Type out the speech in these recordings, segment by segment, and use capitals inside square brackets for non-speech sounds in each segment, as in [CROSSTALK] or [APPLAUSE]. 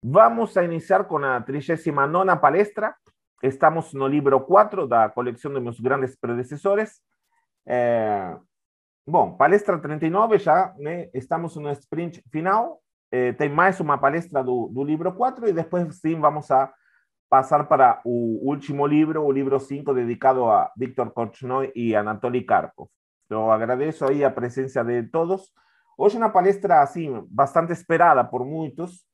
Vamos a iniciar con la 39 palestra. Estamos en el libro 4 de la colección de mis grandes predecesores. Eh, bueno, palestra 39 ya, ¿eh? estamos en un sprint final. Hay eh, más una palestra del libro 4 y después sí vamos a pasar para el último libro, el libro 5, dedicado a víctor Korchnoi y Anatoly Karpov. Yo agradezco ahí la presencia de todos. Hoy una palestra así, bastante esperada por muchos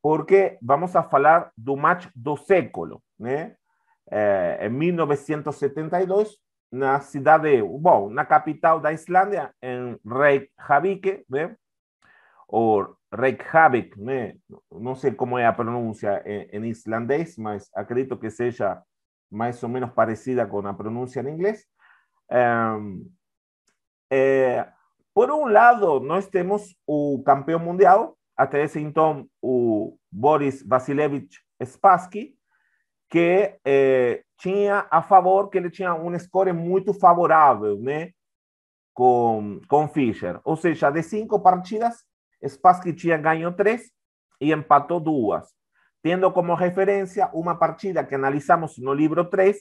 porque vamos a hablar del match do século, En 1972, nacida de, en na capital de Islandia, en em Reykjavik, ve o Reykjavik, no sé cómo es pronuncia pronuncia pronuncia em, em más acredito que sea más o menos parecida con la pronuncia en inglés. por un um lado, no estemos un campeón mundial, até esse então o Boris Vasilevich Spassky, que eh, tinha a favor que ele tinha um score muito favorável, né, com com Fischer. Ou seja, de cinco partidas, Spassky tinha ganho três e empatou duas, tendo como referência uma partida que analisamos no livro 3,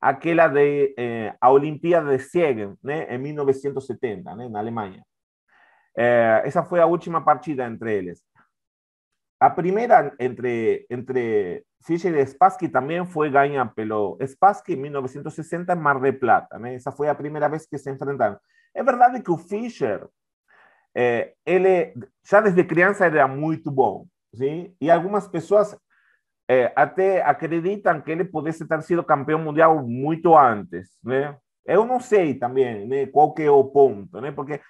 aquela de eh, a Olimpíada de Siegen, né, em 1970, né, na Alemanha. Eh, esa fue la última partida entre ellos. La primera entre, entre Fischer y Spassky también fue gaña pelo Spassky en 1960 en Mar de Plata. esa fue la primera vez que se enfrentaron. Es verdad que Fischer, eh, eh, ya desde crianza era muy bueno sí y algunas personas hasta até acreditan que él pudiese haber sido campeón mundial mucho antes. Yo Yo no sé también ¿no? el que o punto porque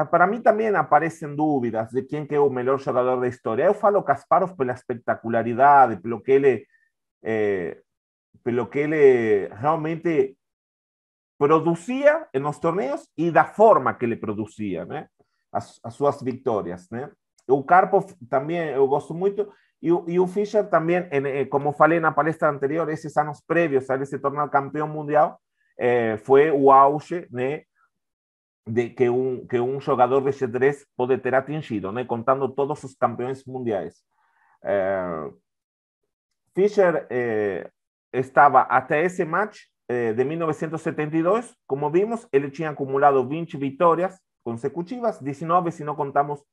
Ah, para mí también aparecen dudas de quién quedó mejor mejor jugador de historia. Yo Eu falo Kasparov por la espectacularidad, que eh, lo que él realmente producía en los torneos y la forma que le producía a sus victorias. suas también O Karpov también, yo gosto mucho. Y, y o Fischer también, eh, como falei la palestra anterior, esos años previos a ese torneo campeón mundial, eh, fue el auge, de que un, que un jogador de puede tener ter atingido, né? contando todos sus campeones mundiales. É, eh, Fischer é, eh, estava até match eh, de 1972, como vimos, él tenía acumulado 20 victorias consecutivas, 19 si no contamos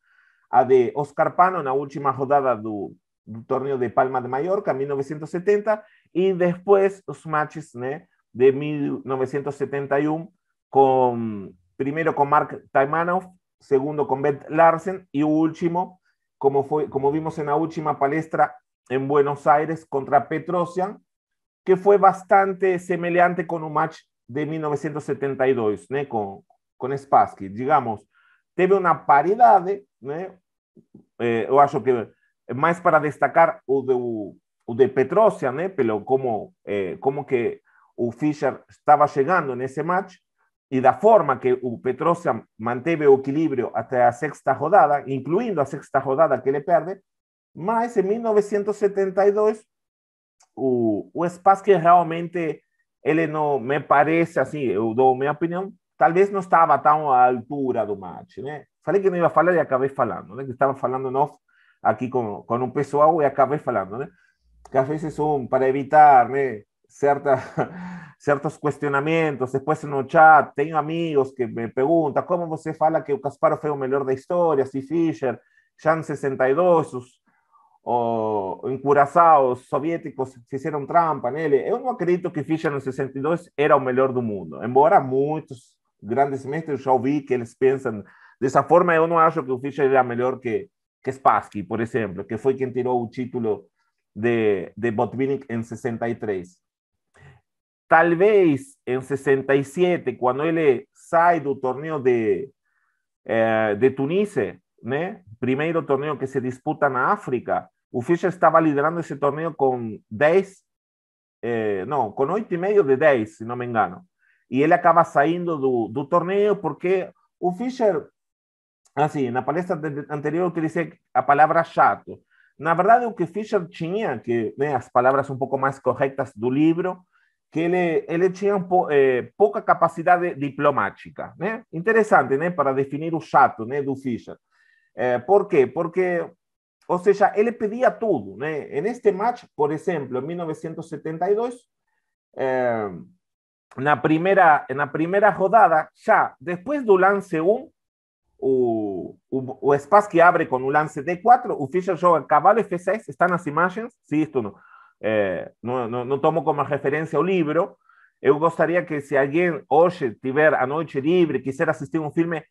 a de Oscar Pano en la última rodada del torneo de Palma de Mallorca, 1970, y después los matches de 1971 e um con primero con Mark Taimanov, segundo con Ben Larsen y último, como, fue, como vimos en la última palestra en Buenos Aires contra Petrosian, que fue bastante semejante con un match de 1972, con, con Spassky. Digamos, teve una paridad, né? Eh, acho que más para destacar o de Petrosian, pero como eh, como que o estaba llegando en ese match y da forma que o Petrosa manteve equilibrio hasta la sexta rodada, incluindo la sexta rodada que le perde, mas en 1972 o, espacio que realmente él no me parece assim, eu eh, mi opinión tal vez no estaba tan a altura do match, né? ¿eh? Falei que iba iba falar e y falando, né? Que estava falando nós aquí con com um pessoal y acabé falando, Que a veces son para evitar, né? ¿eh? [LAUGHS] ciertos cuestionamientos después en no chat, tengo amigos que me preguntan, ¿cómo usted fala que Casparo Kasparov fue el mejor de historia? ¿Si Fischer, Jan 62, sus o, los Curaçao, soviéticos soviéticos hicieron trampa nele. Yo no acredito que Fischer en 62 era el mejor del mundo, embora muchos grandes mestres já vi que piensan de esa forma, yo no acho que Fischer era mejor que, que Spassky, por ejemplo, que fue quien tiró un título de, de Botvinnik en 63. Tal vez en 67, cuando él sale del torneo de, eh, de Tunísia, né? torneo que se disputa en África, Fischer estaba liderando ese torneo con 10, eh, y 8,5 de 10, si no me engano. Y él acaba saliendo do, torneo porque o así en la palestra anterior que la a palabra chato. Na verdad o que Fischer tinha, que né, as palabras un poco más correctas do libro, que él tenía eh, poca capacidad diplomática, ¿eh? Interesante ¿eh? Para definir el chato, de Do Fischer. por qué? Porque, o sea, él pedía todo. En este match, por ejemplo, en 1972, eh, primera primera la rodada, ya después del lance 1, o, espacio que abre con un lance D4, o Fischer el caballo F6, están las imágenes, sí esto no... Eh, no no tomo como referencia un libro, Yo gustaría que, si alguien hoje tiver a libre quisiera asistir assistir un filme,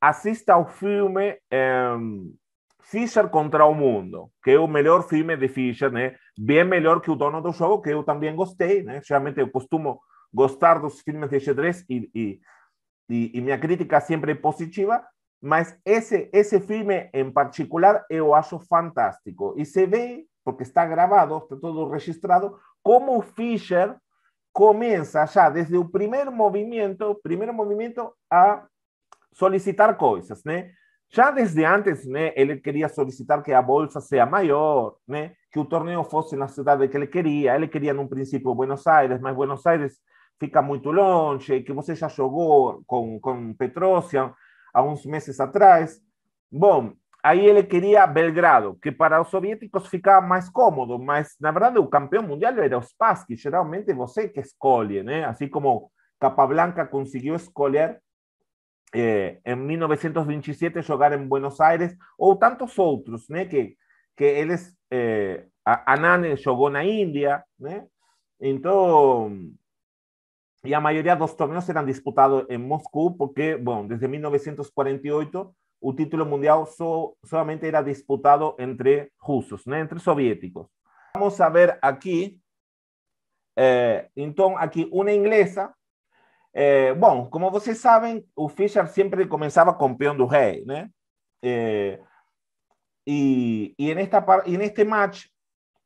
asista al filme Fisher em, Fischer contra el Mundo, que es el mejor filme de Fisher, bien bem melhor que O Dono do juego, que yo también gostei. Né? yo eu costumo gostar dos filmes de xadrez e, y e, e, e crítica siempre positiva, mas ese filme en particular eu acho fantástico. y se ve porque está grabado, está todo registrado, como Fischer comienza ya desde el primer movimiento, primer movimiento a solicitar cosas, ¿no? Ya desde antes, ¿no? Él quería solicitar que la bolsa sea mayor, ¿no? Que el torneo fuese en la ciudad que él quería. Él quería en un principio Buenos Aires, más Buenos Aires fica muy longe, que usted ya llegó con, con Petrosian a unos meses atrás. Bom, Ahí él quería Belgrado, que para los soviéticos ficava más cómodo, mas na verdade un campeón mundial era Ospaski. generalmente vos geralmente que escolhe, ¿eh? así como Capablanca consiguió escolher eh, en 1927 jugar en Buenos Aires, o tantos otros, né? ¿eh? Que, que eles. Eh, a Anane jogou na Índia, né? Então. E a dos torneios disputados en Moscú, porque, bueno, desde 1948 o título mundial solamente era disputado entre rusos, entre soviéticos. Vamos a ver aquí, eh, entonces aquí una inglesa. Eh, bueno, como ustedes saben, o Fischer siempre comenzaba peón del rey, ¿no? Eh, y, en esta, en este match,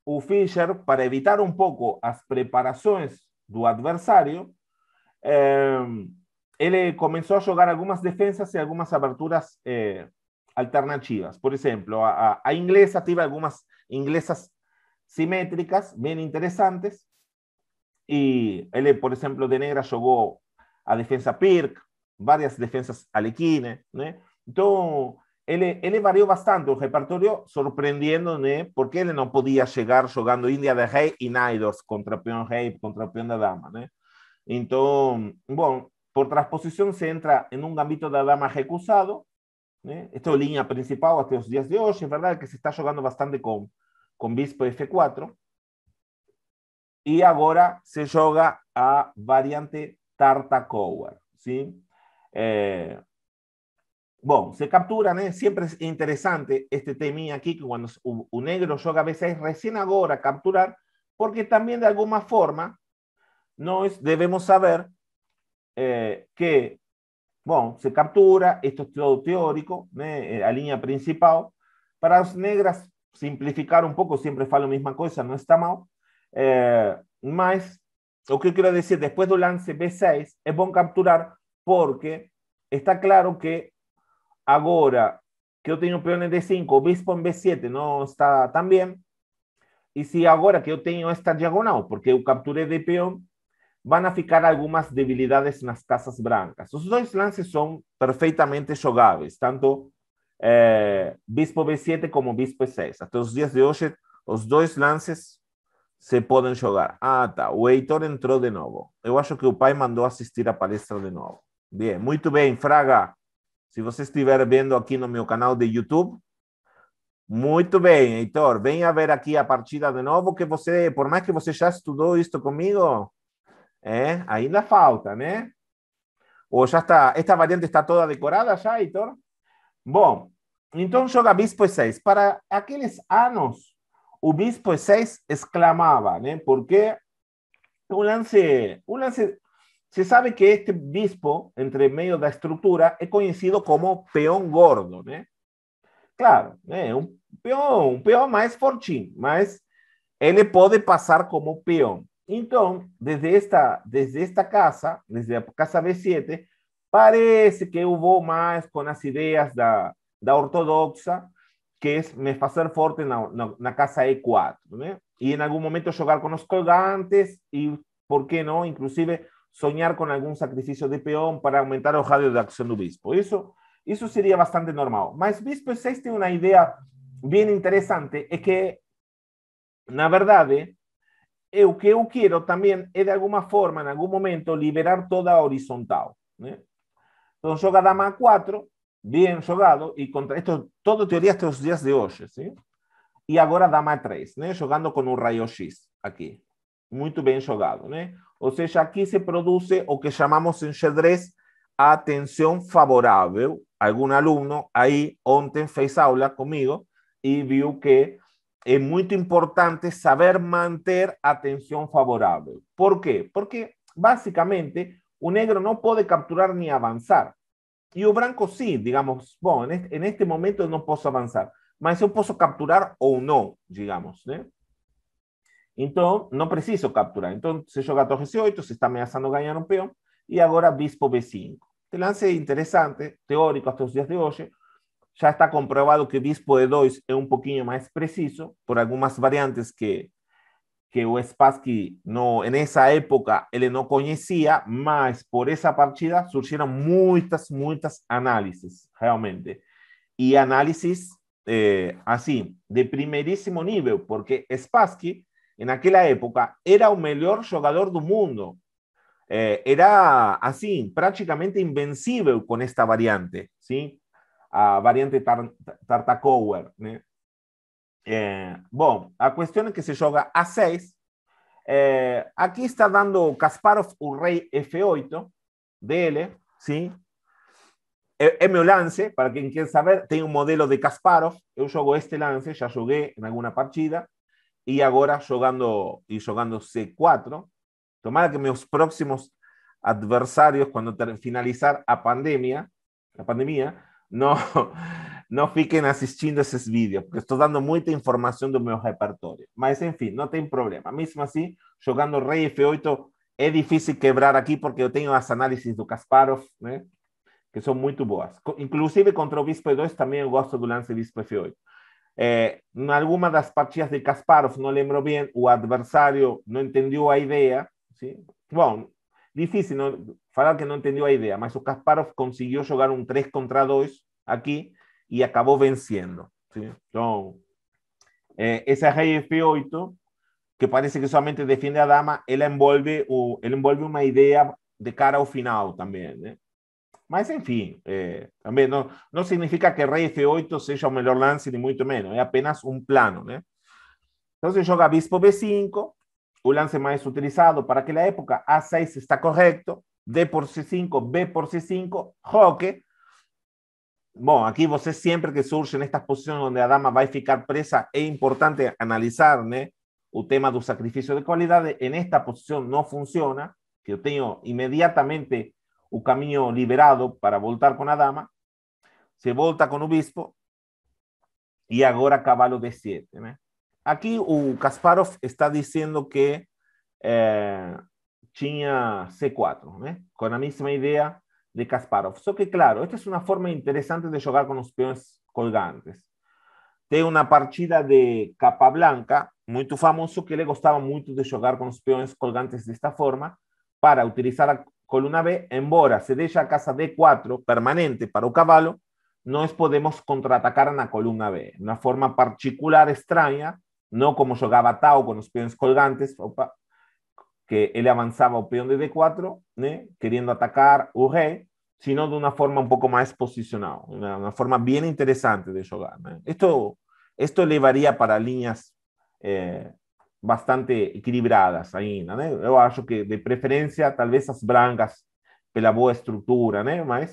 o Fischer, para evitar un poco las preparaciones del adversario, eh, él eh, comenzó a jogar algunas defensas y algunas aberturas eh, alternativas. Por ejemplo a, a, inglesa tive algumas inglesas simétricas, bien interesantes y él por ejemplo de negra jugó a defensa Pirk, varias defensas Alequine, Entonces, él varió bastante el repertorio sorprendiendo por Porque él no podía llegar jugando india de rey y Naidos contra peón rey contra peón da Dama, entonces bueno por transposición se entra en un gambito de dama ejecutado. ¿eh? Esto es línea principal hasta los días de hoy. Es verdad que se está jugando bastante con, con bispo F4. Y ahora se juega a variante Tartakower. ¿sí? Eh, bueno, se capturan, ¿eh? siempre es interesante este tema aquí, que cuando un negro juega a veces recién ahora capturar, porque también de alguna forma es, debemos saber eh, que, bueno se captura, esto es todo teórico, ¿eh? Eh, la línea principal. Para las negras, simplificar un poco siempre falo la misma cosa, no está mal, más lo que quiero decir, después del lance B6, es bueno capturar, porque está claro que ahora que yo tengo peones de D5, obispo bispo B7 no está tan bien y si ahora que yo tengo esta diagonal, porque yo capturé de peón van a ficar algumas debilidades nas casas brancas. Os dois lances são perfeitamente jogáveis, tanto eh, bispo B7 como bispo E6. Até os dias de hoje, os dois lances se podem jogar. Ah, tá. O Heitor entrou de novo. Eu acho que o pai mandou assistir a palestra de novo. Bem, muito bem, Fraga. Se você estiver vendo aqui no meu canal de YouTube, muito bem, Heitor. Venha ver aqui a partida de novo, que você, eh, por mais que você já estudou isto comigo, ¿Eh? Ainda falta, ¿eh? ¿O ya está, esta variante está toda decorada ya, Hitor? Bom, entonces joga bispo e 6. Para aqueles anos, o bispo e 6 exclamaba ¿eh? Porque lance, lance se sabe que este bispo, entre de la estructura, es conocido como peón gordo, né? ¿eh? Claro, ¿eh? un um peón um peão mais fortinho, mas ele pode como peón. Entonces, desde esta, desde esta casa, desde la casa B7, parece que hubo más con las ideas de la ortodoxa, que es me fuerte fuerte en la casa E4, y en algún momento jugar con los colgantes y por qué no, inclusive soñar con algún sacrificio de peón para aumentar el radio de acción del obispo. Eso sería bastante normal. Mas bispo 6 tiene una idea bien interesante, es que, na verdad ¿eh? lo eh, que yo quiero también es, de alguna forma, en algún momento, liberar toda horizontal. ¿eh? Entonces, Então dama 4, bien jugado, y contra esto, todo teoría estos días de hoy, ¿sí? Y ahora dama 3, né? ¿eh? jogando com um rayo X aquí. Muy bien jugado, Né? O sea, aquí se produce o que llamamos en xadrez atención favorable. Algún alumno ahí, aí ontem fez aula conmigo y vio que es muy importante saber mantener atención favorable. Por qué? Porque, básicamente un negro no puede capturar ni avanzar. Y un blanco sí, digamos, bueno, en este, este momento no puedo avanzar. Pero yo puedo capturar o no, digamos, ¿eh? Entonces, no no preciso capturar. Entonces, se C8, se está amenazando ganar un peón, y ahora bispo B5. Este lance interesante, teórico, hasta los días de hoy, ya está comprobado que bispo de 2 es un poquito más preciso, por algunas variantes que, que Spassky, en esa época, él no conocía, más por esa partida surgieron muchas, muchas análisis, realmente. y análisis eh, así, de primerísimo nivel, porque Spassky, en aquella época, era el mejor jugador del mundo. Eh, era, así, prácticamente invencible con esta variante, ¿sí?, a variante tar, Tartacower, Bueno, eh, la bom, a que se juega A6. Eh, aquí está dando Kasparov un rey F8 dl, ¿sí? É, e, é, lance, para quien quiera saber, Tengo un modelo de Kasparov. Yo juego este lance, ya jugué en alguna partida. Y ahora, jugando y C4. Tomara que mis próximos adversarios, cuando finalizar a pandemia, la pandemia não, [LAUGHS] não fiquem assistindo esses vídeos, porque estou dando muita informação do meu repertório. Mas, enfim, não tem problema. Mesmo assim, jogando rei F8 é difícil quebrar aqui, porque eu tenho as análises do Kasparov, ¿eh? que são muito boas. Inclusive, contra o bispo E2, também eu gosto do lance bispo F8. É, em eh, alguma das partidas de Kasparov, não lembro bem, o adversário não entendeu a ideia. Sim? Bom, difícil, ¿no? Falar que no entendió la idea, pero Kasparov consiguió jugar un 3 contra 2 aquí y acabó venciendo. ¿sí? ese rey F8, que parece que solamente defiende a dama, él envuelve o, él envuelve una idea de cara al final también. Pero, ¿eh? en fin, eh, no no significa que rey F8 sea un mejor lance, ni mucho menos, Es apenas un plano, ¿eh? Entonces, juega joga bispo B5, un lance más utilizado para que la época A6 está correcto, D por C5, B por C5, Joque Bueno, aquí ustedes siempre que surge estas posiciones donde la dama va a ficar presa, es importante analizar un tema del sacrificio de cualidades. En esta posición no funciona, que yo tengo inmediatamente un camino liberado para voltar con la dama. Se volta con obispo y ahora caballo de 7 Aquí Kasparov está diciendo que eh, C4, ¿eh? con la misma idea de Kasparov. Só que, claro, esta es una forma interesante de jugar con los peones colgantes. De una partida de capa blanca, muy famoso, que le gustaba mucho de jugar con los peones colgantes de esta forma, para utilizar la columna B, embora se deja a casa D4 permanente para o caballo, no podemos contraatacar en la columna B. Una forma particular, extraña no como jugaba Tao con los peones colgantes, que él avanzaba o peón de D4, ¿eh? queriendo atacar o sino de una forma un poco más posicional, una forma bien interesante de jugar. Esto esto varía para líneas eh, bastante equilibradas ahí, ¿Eh? yo acho que, de tal vez vez las pela boa estructura, buena un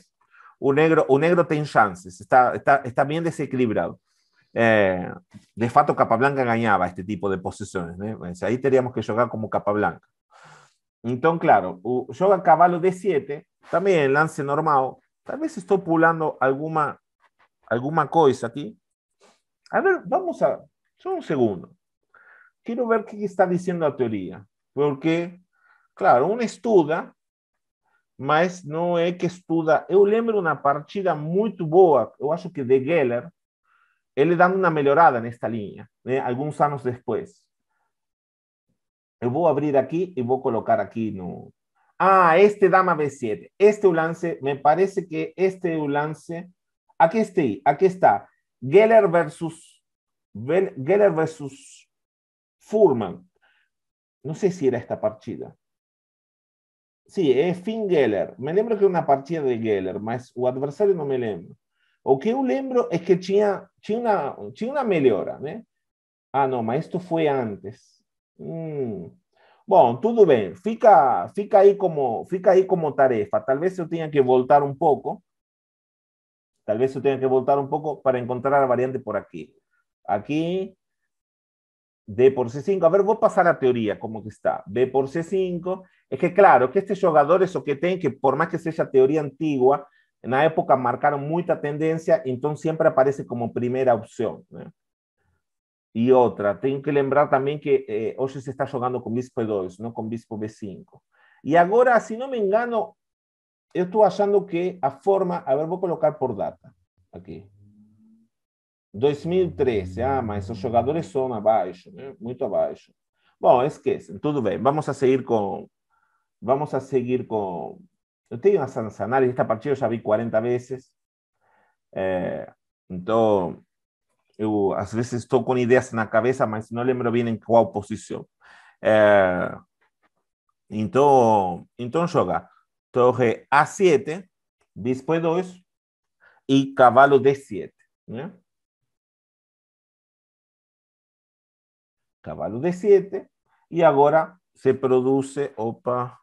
o negro, o negro tiene chances, está, está, está desequilibrado. Eh, de fato, Capablanca ganaba este tipo de posesiones. ahí tendríamos que jugar como Capablanca. entonces claro, juega caballo de D7, también lance normal. tal vez estoy pulando alguna alguna cosa aquí. A ver, vamos a. un un segundo. quiero ver qué está diciendo la teoría Porque, claro, uno estuda, pero no es que estuda. yo lembro una partida muy buena, yo acho que de Geller, él le dan una mejorada en esta línea, ¿eh? algunos años después. Yo voy a abrir aquí y voy a colocar aquí. No. Ah, este dama B7. Este lance, me parece que este lance, aquí está, aquí está. Geller versus, Geller versus Furman. No sé si era esta partida. Sí, es Finn Geller. Me lembro que una partida de Geller, más el adversario no me lembro. O que un lembro es que tinha, tinha, uma, melhora, ¿eh? Ah, no, maestro fue antes. Mm. Bueno, Bom, tudo Fica, fica ahí como, fica Tal como tarefa. vez que voltar un poco. Tal vez yo tenga que voltar un poco para encontrar la variante por aquí. Aquí, D por C5. A ver, a pasar a teoría, como que está. D por C5. Es que, claro, que jugador este jugadores o que tem, que por más que sea teoría antigua, en la época marcaron mucha tendencia, entonces siempre aparece como primera opción. Y otra, tengo que lembrar también que eh, hoy se está jugando con bispo E2, no con bispo B5. Y ahora, si no me engano, yo estoy achando que a forma, a ver, voy a colocar por data Aquí. 2013, ah, mas los jugadores son abajo, muy abajo. Bueno, es que... Todo bien, vamos a seguir con... vamos a seguir con... Yo tengo a sancionar y esta partida ya vi 40 veces. Entonces, eh, a veces às ideas en la cabeza, na no mas no lembro bien en cuál posición Eh, entonces torre A7, bispo 2 y cavalo D7. Caballo Cavalo D7 y ahora se produce opa,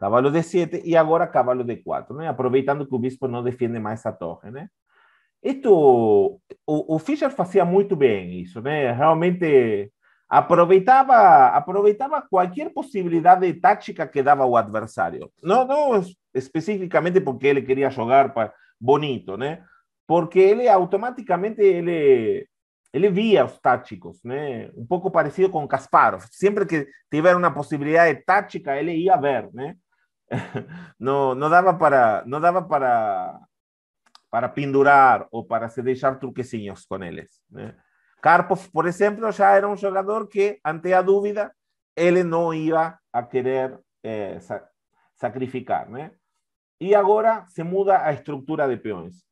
caballo de 7 y ahora caballo de 4 aprovechando Aprovechando que el bispo no defiende más a torre. Né? Isto, o, Fischer fazia muy bien, isso, realmente aprovechaba cualquier posibilidad de tática que daba o adversario, no no, específicamente porque él quería jogar bonito, Porque él automáticamente ele los via un táticos, né? parecido con Kasparov. siempre que posibilidad de táctica, él iba a ver, né? [LAUGHS] no, no daba para, no daba para, para pendurar o para se deixar con ellos eles. ¿eh? Karpov, por ejemplo ya era un jugador que, ante la duda él no iba a querer eh, sacrificar. ¿eh? y ahora se muda a estructura de peones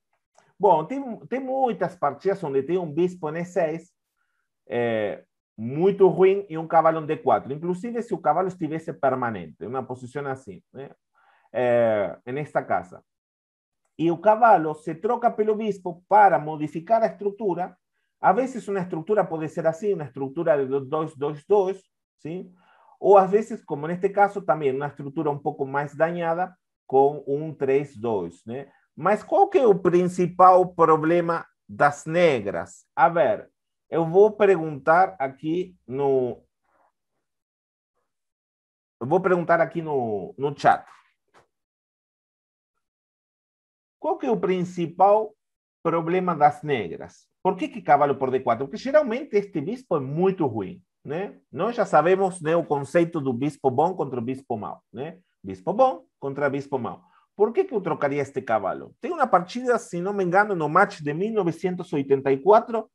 bueno tiene muchas partidas donde tiene un bispo en E6, muy ruim y e un um caballo de D4, inclusive si el caballo estuviese permanente, en una posición así, en em esta casa. y e el caballo se troca pelo obispo para modificar la estructura, a veces una estructura puede ser así, una estructura de 2, 2, 2, sí o a veces como este caso, también, una estructura un poco más dañada con un 3, 2. Né? Mas es que principal problema das negras? A ver, Eu vou perguntar aqui no. Eu vou perguntar aqui no, no chat. Qual que é o principal problema das negras? Por que, que cavalo por D4? Porque geralmente este bispo é muito ruim. Né? Nós já sabemos né, o conceito do bispo bom contra o bispo mau. Né? Bispo bom contra bispo mau. Por que, que eu trocaria este cavalo? Tem uma partida, se não me engano, no match de 1984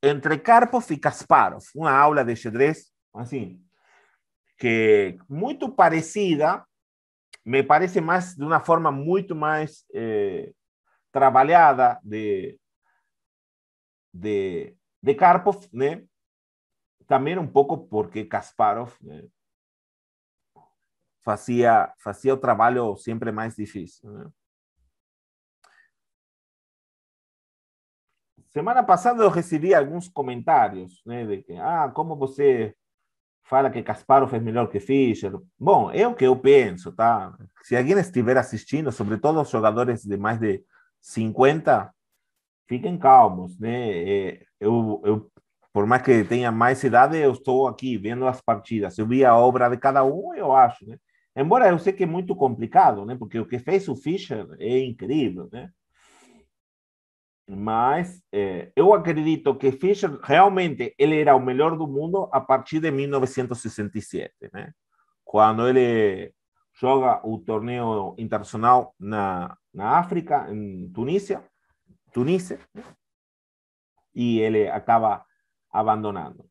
entre Karpov e Kasparov, uma aula de xadrez, assim, que muito parecida, me parece mais de uma forma muito mais eh, trabalhada de, de, de Karpov, né? Também um pouco porque Kasparov né? fazia, fazia o trabalho sempre mais difícil, né? Semana passada eu recebi alguns comentários, né, de que, ah, como você fala que Kasparov é melhor que Fischer. Bom, é o que eu penso, tá? Se alguém estiver assistindo, sobretudo os jogadores de mais de 50, fiquem calmos, né? É, eu, eu, por mais que tenha mais idade, eu estou aqui vendo as partidas. Eu vi a obra de cada um, eu acho, né? Embora eu sei que é muito complicado, né? Porque o que fez o Fischer é incrível, né? mas eh, yo eu acredito que Fischer realmente era el mejor del mundo a partir de 1967, ¿eh? Cuando quando ele joga o internacional na, na África, en Tunísia, Tunísia, y e acaba abandonando.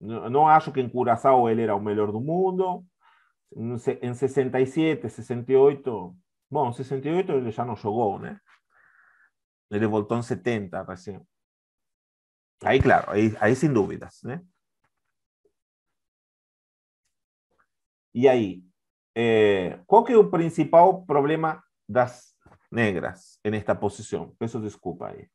No não acho que en Curaçao ele era el mejor del mundo. En 67, 68, Bueno, en 68 ele ya no jugó Ele voltou em 70 recién. Ahí, claro, ahí ahí sin dúvidas, y ¿eh? Y ahí, eh, es que principal problema das negras en esta posición Peço desculpa ahí?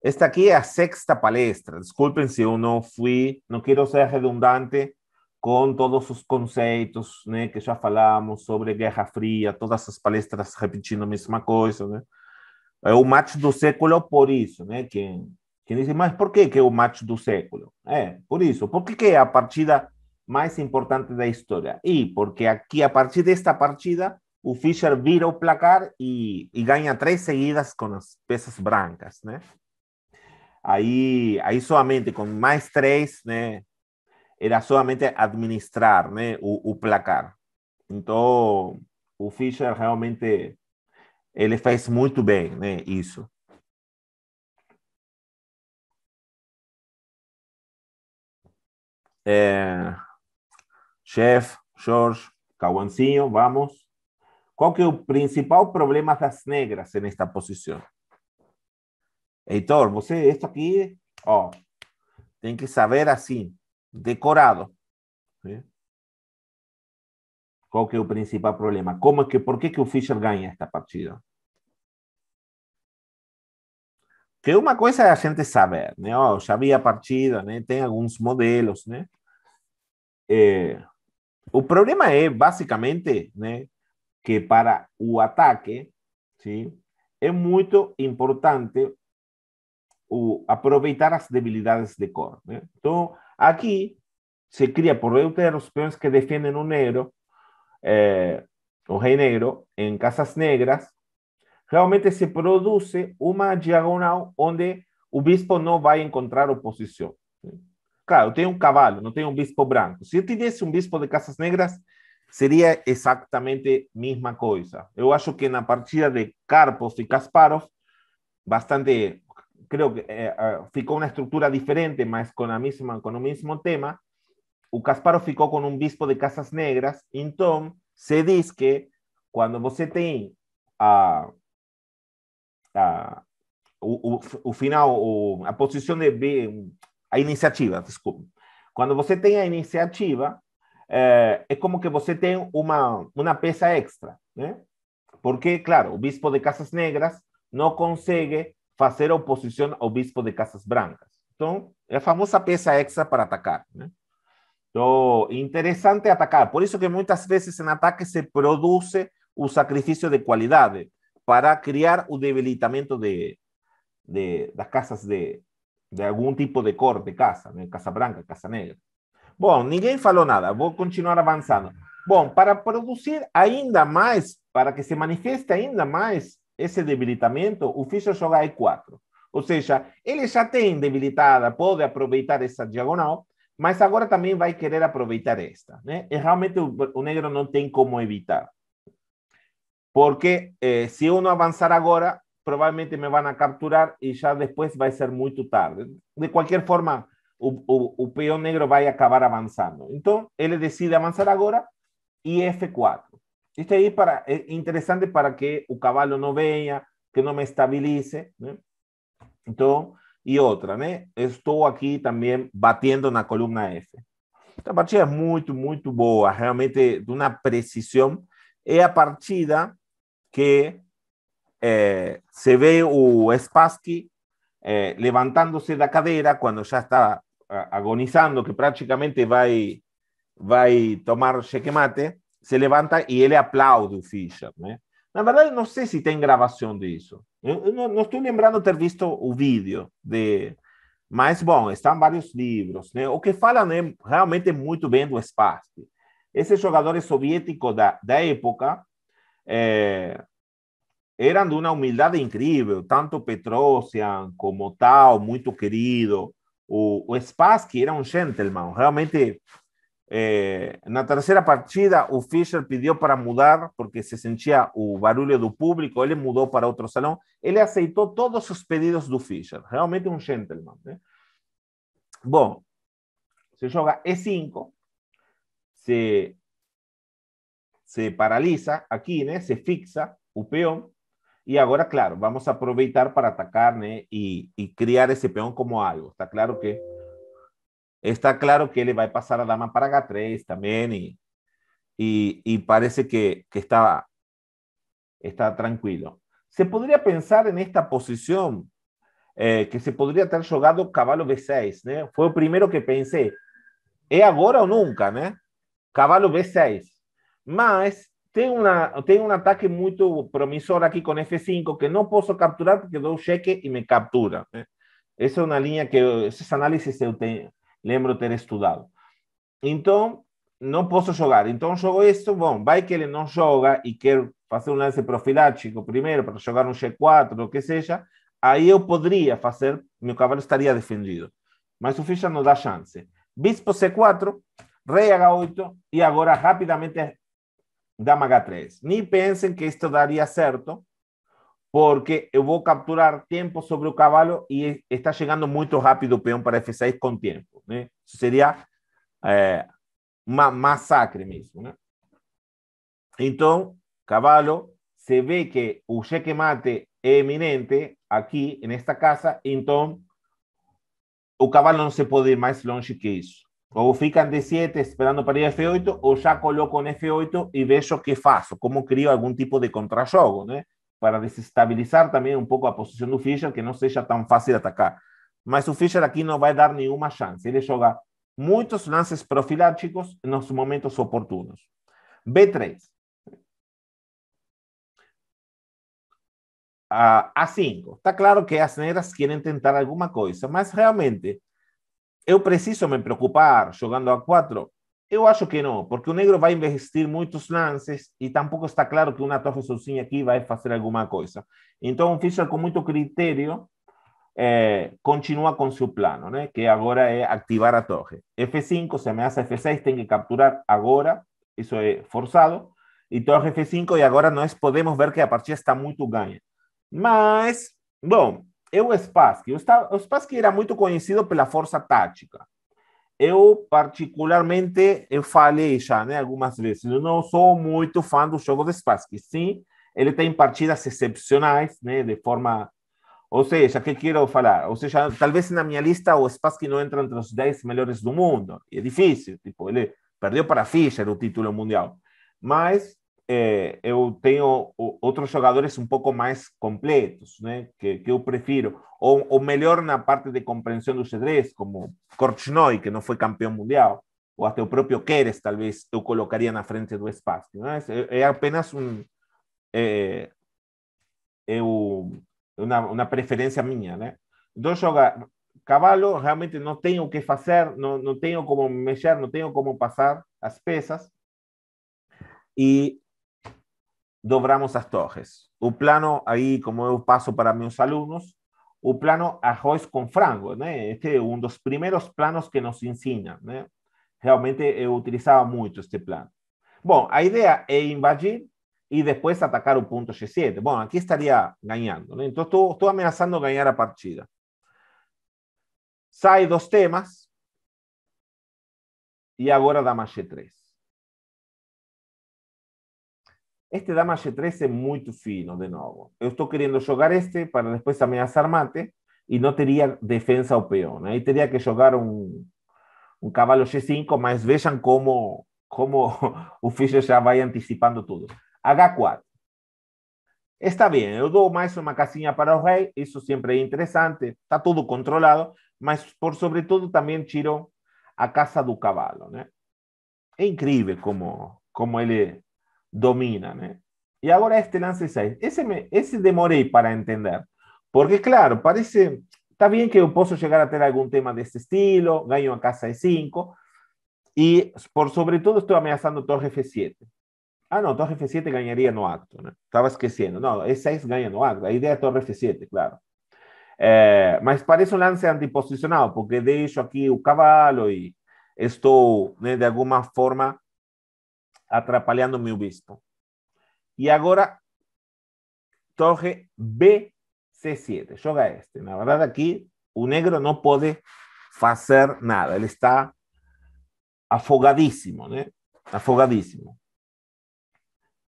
Esta aqui é a sexta palestra. Desculpem se eu não fui, não quero ser redundante com todos os conceitos né, que já falamos sobre Guerra Fria, todas as palestras repetindo a mesma coisa. Né? É o eh, match do século por isso. Né? Quem, quem diz, mas por que, eh, que é o match do século? É, por isso. Por que, que é a partida mais importante da história? E porque aqui, a partir desta partida, o Fischer vira o placar e, e ganha três seguidas com as peças brancas. Né? Aí, aí somente com mais três, né? Era somente administrar, né? O, o placar. Então, o Fischer realmente ele faz muito bem, né? Isso. É... Chef, Jorge, Cauancinho, vamos. Qual que é o principal problema das negras nesta posição? Heitor, esto esto aquí? ó, oh, que saber así, decorado. ¿Cuál es que principal problema? es que, por qué que o Fischer esta partida? Que una cosa que la gente saber, no, ya había vi partida, ¿no? Tem algunos modelos, ¿no? Eh, problema es básicamente Que para el ataque, sí, es muy importante o aproveitar las debilidades de Cor. Entonces, aquí se cria por los peones que defienden un negro, eh, un o negro, en casas negras. Realmente se produce una diagonal donde o bispo va a encontrar oposición. Claro, tiene un caballo, no tengo un bispo blanco. Si yo tuviese un bispo de casas negras, sería exactamente misma misma cosa. Yo acho que en la partida de Carpos y Kasparov, bastante creo que eh, ah, una estructura diferente, más con la misma, con el mismo tema, o Casparo con con un bispo de Casas Negras, entonces se dice que cuando você tiene ah, ah, a, a, final, o, a de a iniciativa, desculpe. Cuando você tem a iniciativa, eh, es como que usted tiene una una extra, ¿eh? Porque, claro, el bispo de Casas Negras no consegue hacer oposición al obispo de Casas blancas. Entonces, la famosa pieza extra para atacar. Entonces, interesante atacar. Por eso que muchas veces en ataque se produce un sacrificio de cualidades para crear un debilitamiento de, de casas de, de tipo de corte de casa, de Casa blanca, casa negra. Bueno, nadie falou nada, Voy a continuar avanzando. Bueno, para producir ainda más, para que se manifieste ainda más ese debilitamiento, o ficha joga E4. O sea, él ya tem debilitada, puede aproveitar esa diagonal, mas también va a querer aproveitar esta. Né? ¿eh? realmente el negro no tiene como evitar. Porque eh, si uno eu ahora probablemente me van a capturar capturar ya después va a ser muy tarde. De cualquier forma, el peón negro va a acabar avanzando. Entonces, él decide avançar agora e F4. Este ahí para, es interesante para que el caballo no vea que no me estabilice, ¿no? y otra, ¿no? Estoy aquí también batiendo la columna F. Esta partida es muy, muy boa, realmente de una precisión. Es la partida que eh, se ve o Spassky eh, levantándose la cadera cuando ya está ah, agonizando, que prácticamente va a tomar cheque mate. se levanta e ele aplaude o Fischer, né? Na verdade, não sei se tem gravação disso. Eu, não, não, estou lembrando ter visto o vídeo de, mas bom, estão vários livros, né? O que fala né, realmente muito bem do Spassky. Esse jogador soviético da, da época é, eram de uma humildade incrível, tanto Petrosian como tal, muito querido. O, o Spassky era um gentleman, realmente Eh, en la tercera partida, U. Fischer pidió para mudar, porque se sentía U. barullo del público, él mudó para otro salón él aceptó todos sus pedidos de Fischer, realmente un gentleman. ¿eh? bueno se juega E5, se, se paraliza, se fixa U. peón y ahora claro, vamos a aprovechar para atacar y y criar ese peón como algo. Está claro que está claro que le va a pasar a dama para H3 también y, y, y parece que, que, está, está tranquilo. Se podría pensar en esta posición eh, que se podría haber jugado caballo B6, Fue lo primero que pensé. ¿Es ahora o nunca, Caballo caballo B6. más tengo un ataque muy promisor aquí con F5 que no puedo capturar porque un cheque y me captura. Esa es una línea que Esos análisis se lembro ter estudado. Então, não posso jogar. Então, jogo isso. Bom, vai que ele não joga e quer fazer um lance profilático primeiro para jogar um G4, o que seja. Aí eu poderia fazer, meu cavalo estaria defendido. Mas o ficha não dá chance. Bispo C4, rei H8 e agora rapidamente dama H3. Nem pensem que isto daria certo, porque voy a capturar tiempo sobre o cavalo y está llegando muy rápido peón para F6 con tiempo. ¿eh? Sería Isso eh, seria mismo. uma massacre mesmo. se ve que o cheque-mate é eminente aqui, esta casa, Entonces, o cavalo no se puede ir más longe que isso. O fica de D7 esperando para ir F8, o ya coloco em F8 y vejo o que faço, como crio algum tipo de contra para desestabilizar também um pouco a posição do Fischer, que não seja tão fácil de atacar. Mas o Fischer aqui não vai dar nenhuma chance. Ele joga muitos lances profiláticos nos momentos oportunos. B3. A, A5. Está claro que as negras querem tentar alguma coisa, mas realmente eu preciso me preocupar jogando A4 Eu acho que no, porque o negro va a investir muchos lances y tampoco está claro que una torre sozinha aquí va a hacer alguna cosa. Entonces, Fischer, com muito critério, criterio eh, continua com seu plano, que ahora es activar a torre. F5, se ameaça F6, tiene que capturar ahora, eso es forzado. Y torre F5, e agora nós podemos ver que a partida está muito ganha. Mas, bom, es o Spassky. O Spassky era muito conhecido pela força tática. eu particularmente, eu falei já, né, algumas vezes, eu não sou muito fã do jogo de Spassky. Sim, ele tem partidas excepcionais, né, de forma... Ou seja, o que quero falar? Ou seja, talvez na minha lista o Spassky não entra entre os 10 melhores do mundo. É difícil, tipo, ele perdeu para Fischer o título mundial. Mas yo eh, eu tengo otros jogadores un um poco más completos, que, yo prefiero, o o ou melhor na parte de comprensión do xadrez, como Korchnoi, que no fue campeón mundial, o até propio próprio Queres, vez eu colocaria na frente do frente Né? espacio es apenas una um, preferencia é uma, uma minha. realmente no tengo qué que no no tengo como mexer, no tengo como pasar las peças. y e dobramos las torres. O plano ahí, como paso paso para mis alumnos, un plano arroz con frango, Este Este uno de los primeros planos que nos ensinan Realmente utilizaba mucho este plano. Bueno, la idea es invadir y después atacar un punto G7. Bueno, aquí estaría ganando. Entonces, estoy amenazando ganar ganar la a partida. Sai dos temas ahora da más G3. Este dama G3 es muy fino, de nuevo. Yo estoy queriendo jugar este para después amenazar mate Y no tendría defensa o peón. Ahí tendría que jugar un caballo caballo G5, más vean cómo cómo ya [LAUGHS] ya va anticipando todo. H4. Está bien. Yo doy más una casilla para el rey. Eso siempre es interesante. está todo controlado, Pero por sobre todo también tiro a casa del caballo. Es increíble cómo como, como él dominan. ¿eh? Y ahora este lance 6. Ese, me, ese demoré para entender. Porque claro, parece, está bien que puedo llegar a tener algún tema de este estilo, Gallo a casa de 5, y por sobre todo estoy amenazando Torre F7. Ah, no, Torre F7 ganaría no acto, ¿no? Estaba esqueciendo. No, E6 gana no acto. la idea es Torre F7, claro. Pero eh, mas parece un lance antiposicionado, porque hecho aquí el cavalo y esto, eh, de alguna forma, atrapaleando mi obispo. Y ahora, torre BC7, joga este. La verdad aquí, un negro no puede hacer nada, Él está afogadísimo, ¿no? Afogadísimo.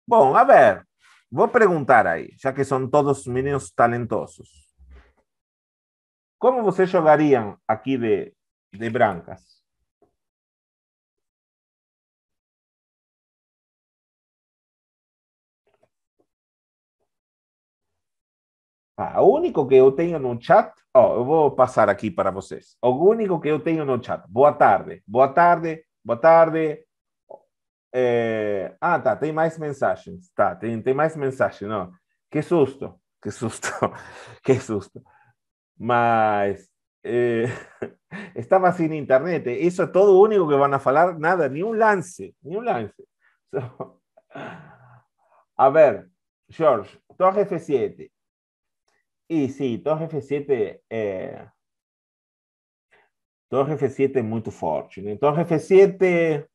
Bueno, a ver, voy a preguntar ahí, ya que son todos meninos talentosos. ¿Cómo vocês jugarían aquí de, de brancas? Ah, único que tengo en no chat, oh, o voy a pasar aquí para vocês. O único que tengo en un chat. Boa tarde, boa tarde, boa tarde. Eh, ah, está, tem más mensajes, Tá, tem, tem mais Que susto, que susto, [LAUGHS] que susto. Mas eh, [LAUGHS] estaba sin internet. Eh, eso es todo único que van a falar, nada, ni un lance, ni un lance. [LAUGHS] A ver, George, Torre F7. E sim, Torre F7 é. Eh, Torre F7 é muito forte. Né? ¿eh? Torre F7,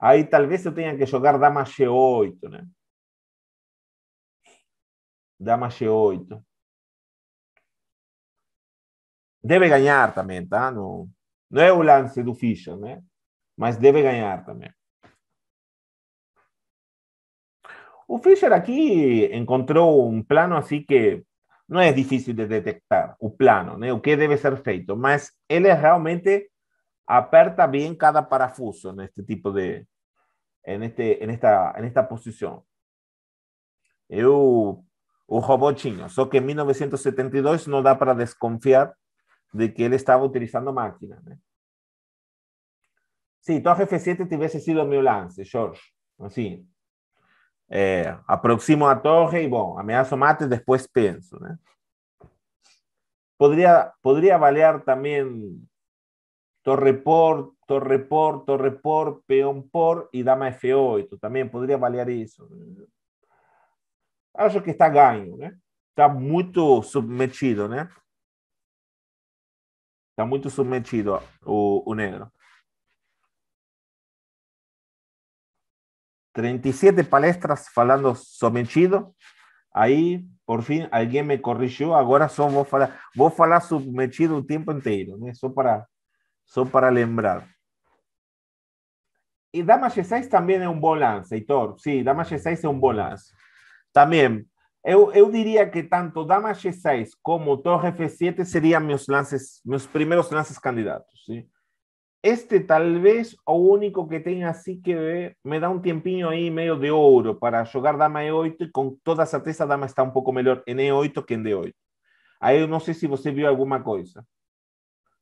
aí talvez eu tenha que jogar Dama G8, né? ¿eh? Dama G8. Deve ganhar também, tá? Não, não é o lance do ficha, né? Mas deve ganhar também. O Fischer aqui encontrou um plano assim que No es difícil de detectar un plano, ¿no? o que debe ser feito, mas él realmente aperta bien cada parafuso en este tipo de en este en esta en esta posición. Eu eh, uh, o robotinho, que en 1972 no da para desconfiar de que él estaba utilizando máquinas. Si, Sí, F7 hubiese sido mi lance, George. Así. Eh, aproximo a torre y bueno, amenazo mate, después pienso pienso Podría podría avaliar también torre por, torre por, torre por, peón por y dama F8. también podría avaliar eso Acho ah, que está ganho, Está muy submetido, Está muy submetido o, o negro. 37 palestras hablando sometido. ahí por fin alguien me corrigió, ahora son vou falar, vou falar tiempo o tempo inteiro, Só para, só para lembrar. Y dama G6 también es un buen lance, Heitor. sí, dama G6 es un buen lance. También, yo diría que tanto Damas G6 como torre F7 serían mis lances, meus primeros lances candidatos, sim? Este tal vez o único que tenga así que ver, me da un tiempinho ahí medio de oro para jugar dama e8 y con toda certeza dama está un poco mejor en e8 que en d8. Ahí no sé si usted vio alguna cosa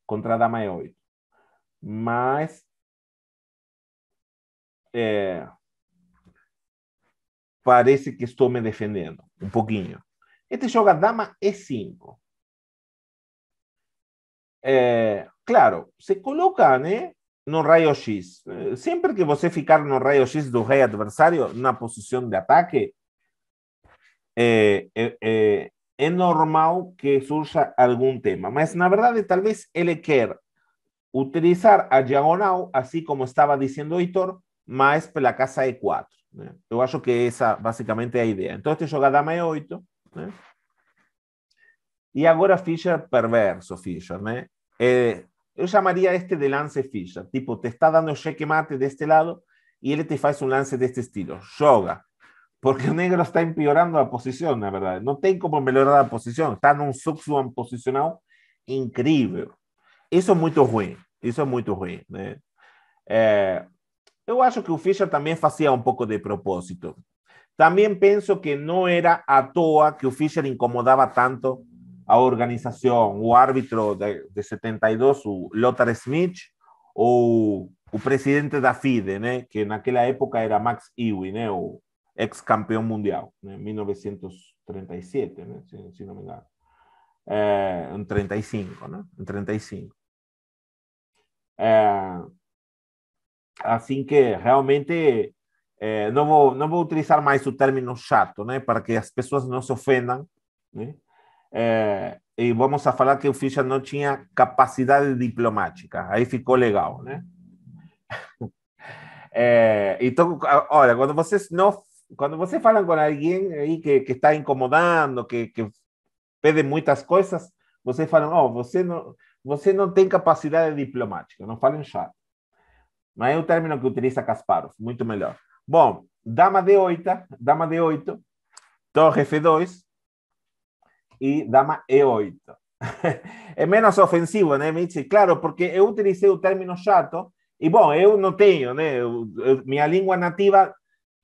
contra dama e8. más eh, parece que estoy me defendiendo un poquito. Este juega dama e5. Eh claro, se coloca en ¿eh? no rayo X. Eh, siempre que você ficar no rayo X do adversario en una posición de ataque, eh, es normal que surja algún tema. Mas, na tal vez él quer utilizar a diagonal, así como estaba diciendo Hitor, más pela casa E4. Yo creo acho que esa básicamente é idea. idea. Entonces, este joga dama E8. Y ahora Fischer perverso, Fischer, yo llamaría este de lance ficha, tipo, te está dando cheque mate de este lado y él te hace un lance de este estilo, yoga, porque el negro está empeorando la posición, la verdad. No tiene como mejorar la posición, está en un subsuan posicionado increíble. Eso es muy ruim. Eso es muy ruim, né? ¿eh? Eh, acho que Fisher Fischer también un un de propósito. También pienso que no era a toa que fisher incomodaba incomodaba tanto a organización, o árbitro de, de 72, o Lothar Smith, o o presidente da FIDE, né, que aquella época era Max Iwi, né, ex campeón mundial, en 1937, si no me engano. Eh, en em 35, né? 35. que realmente eh, no voy vou utilizar más o término chato, para que las personas no se ofendan. e eh, vamos a falar que o Fischer não tinha capacidade diplomática. Aí ficou legal, né? É, [LAUGHS] então, eh, olha, quando vocês não, quando vocês falam com alguém aí que, que está incomodando, que, que pede muitas coisas, vocês falam, ó, oh, você não, você não tem capacidade diplomática, não falem chato. Mas é o término que utiliza Kasparov, muito melhor. Bom, dama de oito, dama de oito, torre F2, e dama E8. é [LAUGHS] menos ofensivo, né, Michi? Claro, porque eu utilizei o término chato e, bom, eu não tenho, né? Eu, eu, minha língua nativa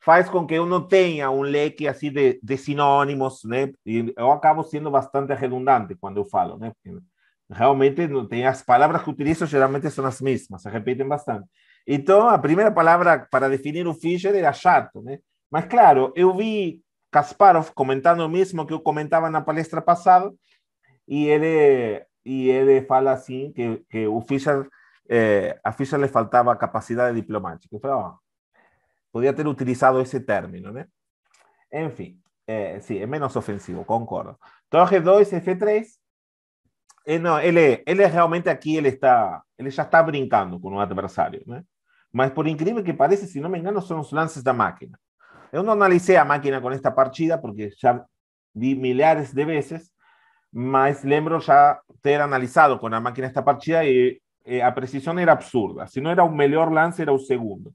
faz com que eu não tenha um leque assim de, de, sinônimos, né? E eu acabo sendo bastante redundante quando eu falo, né? Porque realmente não tem as palavras que utilizo geralmente são as mesmas, se repetem bastante. Então, a primeira palavra para definir o Fischer era chato, né? Mas claro, eu vi Kasparov comentando lo mismo que comentaba en la palestra pasada, y él eh, y él eh, fala así que, que eh, a Fischer le faltaba capacidad diplomática. Ah, podía haber utilizado ese término, En fin, sí, sí, es menos ofensivo, concordo. Torre 2, F3, No, realmente aquí él está, él ya está brincando con un adversario, ¿no? Mas por increíble que parezca, si no me engano, son los lances de máquina. Yo no analicé a máquina con esta partida porque ya vi milhares de veces, mas lembro já ter analisado com a máquina esta partida e, eh, a precisão era absurda. Se não era o melhor lance, era o segundo.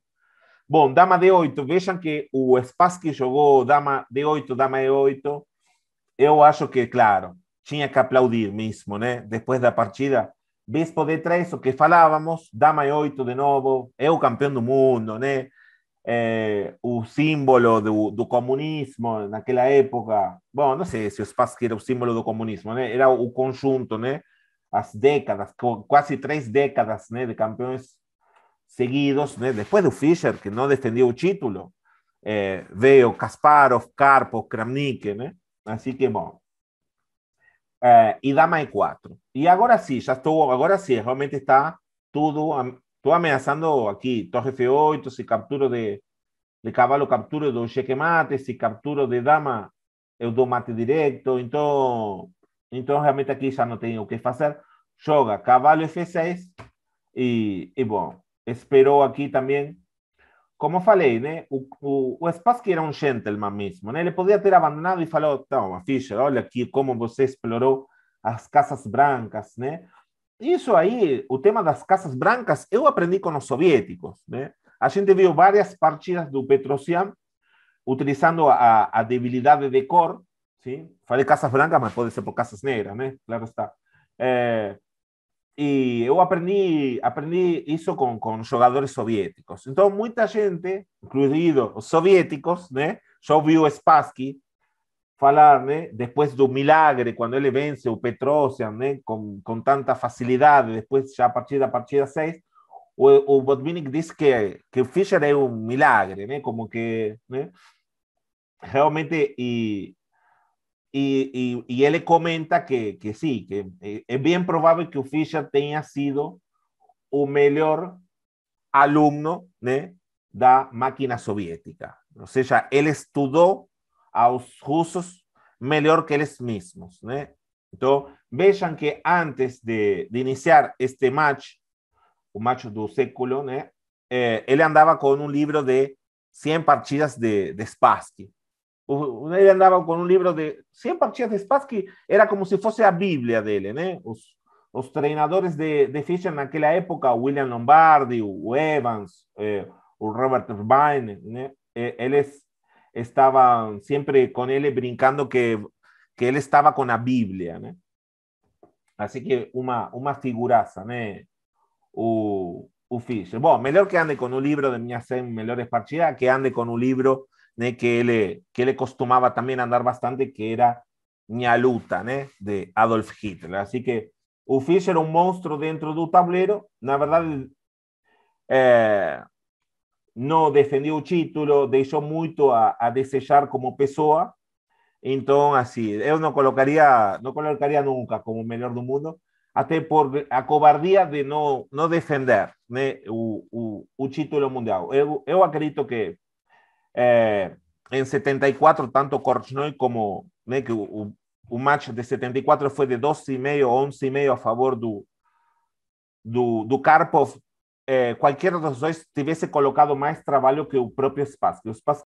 Bom, dama de 8, vejam que o espaço que jogou dama de 8, dama de 8, eu acho que, claro, tinha que aplaudir mesmo, né? Depois da partida, bispo de 3, o que falávamos, dama de 8 de novo, é o campeão do mundo, né? eh, o símbolo do, comunismo en aquella época. Bueno, no sé si o era o símbolo do comunismo, era un conjunto, né? as décadas, casi tres décadas de campeones seguidos. Después de Fischer, que no descendió el título, eh, veo Kasparov, Karpov, Kramnik. Né? Así que, bueno. Eh, y dama e 4. Y ahora sí, ya estuvo ahora sí realmente está todo... Estoy amenazando aquí torre F8, si captura de, de cavalo, captura de cheque-mate, si captura de dama, eu dou mate directo, entonces realmente aquí ya no tengo o que fazer. Joga caballo e F6 y e, e bom, espero aquí también Como falei, ¿no? O, o, que era um gentleman mesmo, né? Ele podia ter abandonado y e falou: toma, Fischer, olha aqui como você exploró las casas brancas, né? Isso aí, o tema das casas brancas, eu aprendi com os soviéticos, né? A gente viu várias partidas do Petrosian utilizando a, a debilidade de cor, sim? Falei casas brancas, mas pode ser por casas negras, né? Claro está. É, e eu aprendi aprendi isso com, com jogadores soviéticos. Então, muita gente, incluindo os soviéticos, né? Já ouviu Spassky, falar, después de un milagre, cuando él vence o Petrosian con tanta facilidad después ya a partir la partida 6, o, o Botvinnik dice que, que Fischer es un milagre, como que realmente, y y y comenta que, que que eh, es bien probable que Fischer haya sido el mejor alumno de da máquina soviética, o sea, él estudió los rusos melhor que ellos mismos, né? Então, que antes de, iniciar este match, o match del século, él eh, andaba con un um libro de 100 partidas de, Spassky. Él andaba con un um libro de 100 partidas de Spassky, era como si fuese a Biblia de él, los os treinadores de, de en aquella época, William Lombardi, Evans, eh, Robert Irvine, né? Eh, es Estaban siempre con él brincando que que él estaba la la Biblia Así que una figuraza, figuraça, O o Fischer. que ande con un libro de minhas 100 melhores partidas, que ande con un libro que él que le costumaba también andar bastante, que era Minha Luta, De Adolf Hitler. Así que o era un monstruo dentro del tablero. Na verdad eh, não defendeu o título, deixou muito a, a desejar como pessoa. Então, assim, eu não colocaria, não colocaria nunca como o melhor do mundo, até por a covardia de não, não defender né, o, o, o título mundial. Eu, eu acredito que é, em 74, tanto Korchnoi como né, que o, o match de 74 foi de 12,5 ou 11,5 a favor do, do, do Karpov, qualquer eh, das duas tivesse colocado mais trabalho que o próprio espaço. espaço